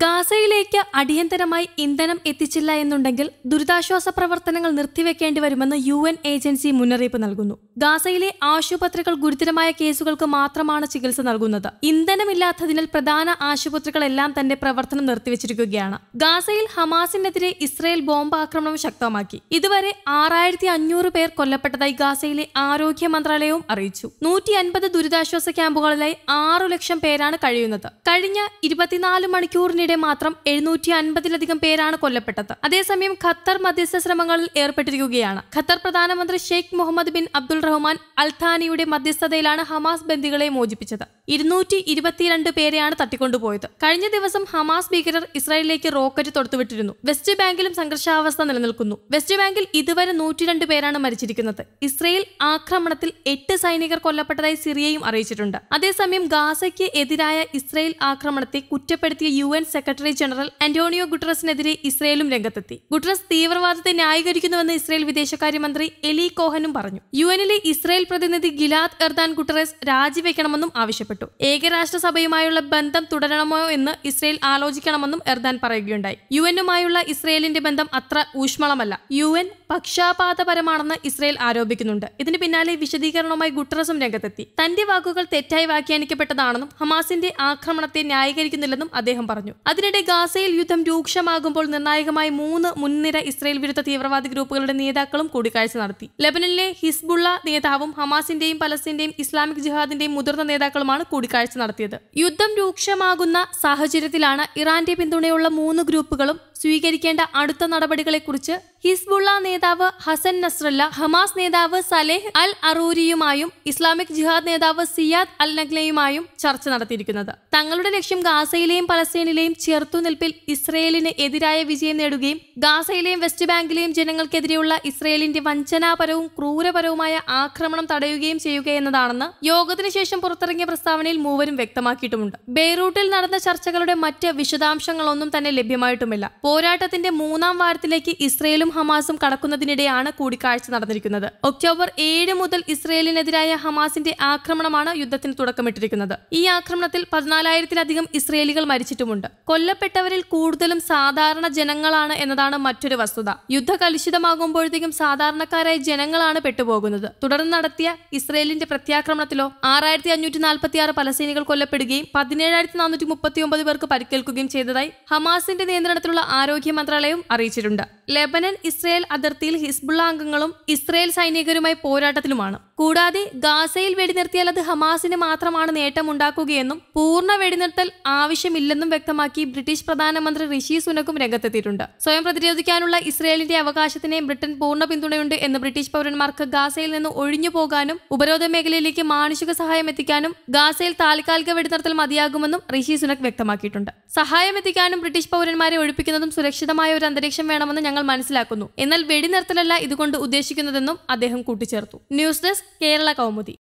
ഗാസയിലേക്ക് അടിയന്തരമായി ഇന്ധനം എത്തിച്ചില്ല എന്നുണ്ടെങ്കിൽ ദുരിതാശ്വാസ പ്രവർത്തനങ്ങൾ നിർത്തിവെക്കേണ്ടി വരുമെന്ന് യു ഏജൻസി മുന്നറിയിപ്പ് നൽകുന്നു ഗാസയിലെ ആശുപത്രികൾ ഗുരുതരമായ കേസുകൾക്ക് മാത്രമാണ് ചികിത്സ നൽകുന്നത് ഇന്ധനമില്ലാത്തതിനാൽ പ്രധാന ആശുപത്രികളെല്ലാം തന്റെ പ്രവർത്തനം നിർത്തിവച്ചിരിക്കുകയാണ് ഗാസയിൽ ഹമാസിനെതിരെ ഇസ്രയേൽ ബോംബ് ആക്രമണം ശക്തമാക്കി ഇതുവരെ ആറായിരത്തി അഞ്ഞൂറ് പേർ കൊല്ലപ്പെട്ടതായി ഗാസയിലെ ആരോഗ്യ മന്ത്രാലയവും അറിയിച്ചു നൂറ്റി അൻപത് ദുരിതാശ്വാസ ക്യാമ്പുകളിലായി ആറു ലക്ഷം പേരാണ് കഴിയുന്നത് കഴിഞ്ഞ ഇരുപത്തിനാല് മണിക്കൂറിനിടെ മാത്രം എഴുന്നൂറ്റി അൻപതിലധികം പേരാണ് കൊല്ലപ്പെട്ടത് അതേസമയം ഖത്തർ മധ്യസ്ഥ ശ്രമങ്ങളിൽ ഏർപ്പെട്ടിരിക്കുകയാണ് ഖത്തർ പ്രധാനമന്ത്രി Sheikh Muhammad bin Abdul Rahman അൽഥാനിയുടെ മധ്യസ്ഥതയിലാണ് ഹമാസ് ബന്ദികളെ മോചിപ്പിച്ചത് ഇരുന്നൂറ്റി ഇരുപത്തിരണ്ട് പേരെയാണ് തട്ടിക്കൊണ്ടുപോയത് കഴിഞ്ഞ ദിവസം ഹമാസ് ഭീകരർ ഇസ്രായേലിലേക്ക് റോക്കറ്റ് തൊടുത്തുവിട്ടിരുന്നു വെസ്റ്റ് ബാങ്കിലും സംഘർഷാവസ്ഥ നിലനിൽക്കുന്നു വെസ്റ്റ് ബാങ്കിൽ ഇതുവരെ നൂറ്റിരണ്ട് പേരാണ് മരിച്ചിരിക്കുന്നത് ഇസ്രായേൽ ആക്രമണത്തിൽ എട്ട് സൈനികർ കൊല്ലപ്പെട്ടതായി സിറിയയും അറിയിച്ചിട്ടുണ്ട് അതേസമയം ഗാസയ്ക്ക് എതിരായ ഇസ്രായേൽ ആക്രമണത്തെ കുറ്റപ്പെടുത്തിയ U N secretary general Antonio ഗുട്രസിനെതിരെ ഇസ്രയേലും രംഗത്തെത്തി ഗുട്രസ് തീവ്രവാദത്തെ ന്യായീകരിക്കുന്നുവെന്ന് ഇസ്രായേൽ വിദേശകാര്യമന്ത്രി എലി കോഹനും പറഞ്ഞു യു എനിൽ ഇന്ത്യയിലെ ഇസ്രായേൽ പ്രതിനിധി ഗിലാദ് എർദാൻ ഗുട്ടറസ് രാജിവെക്കണമെന്നും ആവശ്യപ്പെട്ടു ഏകരാഷ്ട്രസഭയുമായുള്ള ബന്ധം തുടരണമോ എന്ന് ഇസ്രായേൽ ആലോചിക്കണമെന്നും എർദാൻ പറയുകയുണ്ടായി യു എന്നുമായുള്ള ഇസ്രായേലിന്റെ ബന്ധം അത്ര ഊഷ്മളമല്ല യു എൻ പക്ഷാപാതപരമാണെന്ന് ഇസ്രായേൽ ആരോപിക്കുന്നുണ്ട് ഇതിന് പിന്നാലെ വിശദീകരണവുമായി ഗുട്ടറസും രംഗത്തെത്തി തന്റെ വാക്കുകൾ തെറ്റായി വ്യാഖ്യാനിക്കപ്പെട്ടതാണെന്നും ഹമാസിന്റെ ആക്രമണത്തെ ന്യായീകരിക്കുന്നില്ലെന്നും അദ്ദേഹം പറഞ്ഞു അതിനിടെ ഗാസയിൽ യുദ്ധം രൂക്ഷമാകുമ്പോൾ നിർണായകമായി മൂന്ന് മുൻനിര ഇസ്രായേൽ വിരുദ്ധ തീവ്രവാദി ഗ്രൂപ്പുകളുടെ നേതാക്കളും കൂടിക്കാഴ്ച നടത്തി ലെബനനിലെ ഹിസ്ബുള്ള നേതാവും ഹമാസിന്റെയും പലസ്തീന്റെയും ഇസ്ലാമിക് ജിഹാദിന്റെയും മുതിർന്ന നേതാക്കളുമാണ് കൂടിക്കാഴ്ച നടത്തിയത് യുദ്ധം രൂക്ഷമാകുന്ന സാഹചര്യത്തിലാണ് ഇറാന്റെ പിന്തുണയുള്ള മൂന്ന് ഗ്രൂപ്പുകളും സ്വീകരിക്കേണ്ട അടുത്ത നടപടികളെക്കുറിച്ച് ഹിസ്ബുള്ള നേതാവ് ഹസൻ നസ്രല്ല ഹമാസ് നേതാവ് സലേഹ് അൽ അറൂരിയുമായും ഇസ്ലാമിക് ജിഹാദ് നേതാവ് സിയാദ് അൽ നഗ്ലയുമായും ചർച്ച നടത്തിയിരിക്കുന്നത് തങ്ങളുടെ ലക്ഷ്യം ഗാസയിലെയും പലസ്തീനിലെയും ചെറുത്തുനിൽപ്പിൽ ഇസ്രയേലിന് എതിരായ വിജയം നേടുകയും ഗാസയിലെയും വെസ്റ്റ് ബാങ്കിലെയും ജനങ്ങൾക്കെതിരെയുള്ള ഇസ്രയേലിന്റെ വഞ്ചനാപരവും ക്രൂരപരവുമായ ആക്രമണം തടയുകയും ചെയ്യുക എന്നതാണെന്ന് യോഗത്തിന് ശേഷം പുറത്തിറങ്ങിയ പ്രസ്താവനയിൽ മൂവരും വ്യക്തമാക്കിയിട്ടുമുണ്ട് ബെയ്റൂട്ടിൽ നടന്ന ചർച്ചകളുടെ മറ്റ് വിശദാംശങ്ങളൊന്നും തന്നെ ലഭ്യമായിട്ടുമില്ല പോരാട്ടത്തിന്റെ മൂന്നാം വാരത്തിലേക്ക് ഇസ്രയേലും ഹമാസും കടക്കുന്നതിനിടെയാണ് കൂടിക്കാഴ്ച നടന്നിരിക്കുന്നത് ഒക്ടോബർ ഏഴ് മുതൽ ഇസ്രയേലിനെതിരായ ഹമാസിന്റെ ആക്രമണമാണ് യുദ്ധത്തിന് തുടക്കമിട്ടിരിക്കുന്നത് ഈ ആക്രമണത്തിൽ പതിനാലായിരത്തിലധികം ഇസ്രയേലികൾ മരിച്ചിട്ടുമുണ്ട് കൊല്ലപ്പെട്ടവരിൽ കൂടുതലും സാധാരണ ജനങ്ങളാണ് എന്നതാണ് മറ്റൊരു വസ്തുത യുദ്ധ കലുഷിതമാകുമ്പോഴത്തേക്കും സാധാരണക്കാരായ ജനങ്ങളാണ് പെട്ടുപോകുന്നത് തുടർന്ന് നടത്തിയ ഇസ്രയേലിന്റെ പ്രത്യാക്രമണത്തിലോ ആറായിരത്തി അഞ്ഞൂറ്റി നാൽപ്പത്തി ആറ് പലസ്തീനികൾ കൊല്ലപ്പെടുകയും പതിനേഴായിരത്തി നാനൂറ്റി മുപ്പത്തി ഒമ്പത് പേർക്ക് പരിക്കേൽക്കുകയും ചെയ്തതായി ഹമാസിന്റെ നിയന്ത്രണത്തിലുള്ള ആരോഗ്യ മന്ത്രാലയം അറിയിച്ചിട്ടുണ്ട് ലെബനൻ ഇസ്രയേൽ അതിർത്തിയിൽ ഹിസ്ബുള്ള അംഗങ്ങളും ഇസ്രയേൽ സൈനികരുമായി പോരാട്ടത്തിലുമാണ് കൂടാതെ ഗാസയിൽ വെടിനിർത്തിയാൽ അത് ഹമാസിന് മാത്രമാണ് നേട്ടമുണ്ടാക്കുകയെന്നും പൂർണ്ണ വെടിനിർത്തൽ ആവശ്യമില്ലെന്നും വ്യക്തമാക്കി ബ്രിട്ടീഷ് പ്രധാനമന്ത്രി ഋഷി സുനക്കും രംഗത്തെത്തിയിട്ടുണ്ട് സ്വയം പ്രതിരോധിക്കാനുള്ള ഇസ്രയേലിന്റെ അവകാശത്തിന് ബ്രിട്ടൻ പൂർണ്ണ പിന്തുണയുണ്ട് എന്ന് ബ്രിട്ടീഷ് പൗരന്മാർക്ക് ഗാസയിൽ നിന്ന് ഒഴിഞ്ഞു പോകാനും ഉപരോധ മേഖലയിലേക്ക് മാനുഷിക സഹായം എത്തിക്കാനും ഗാസയിൽ താൽക്കാലിക വെടിനിർത്തൽ മതിയാകുമെന്നും ഋഷി സുനക് വ്യക്തമാക്കിയിട്ടുണ്ട് സഹായം എത്തിക്കാനും ബ്രിട്ടീഷ് പൗരന്മാരെ ഒഴിപ്പിക്കുന്നതും സുരക്ഷിതമായ ഒരു അന്തരീക്ഷം വേണമെന്ന് ഞങ്ങൾ മനസ്സിലാക്കുന്നു നടപ്പിലാക്കുന്നു എന്നാൽ വെടിനിർത്തലല്ല ഇതുകൊണ്ട് ഉദ്ദേശിക്കുന്നതെന്നും അദ്ദേഹം കൂട്ടിച്ചേർത്തു ന്യൂസ് ഡെസ്ക് കേരള കൗമുദി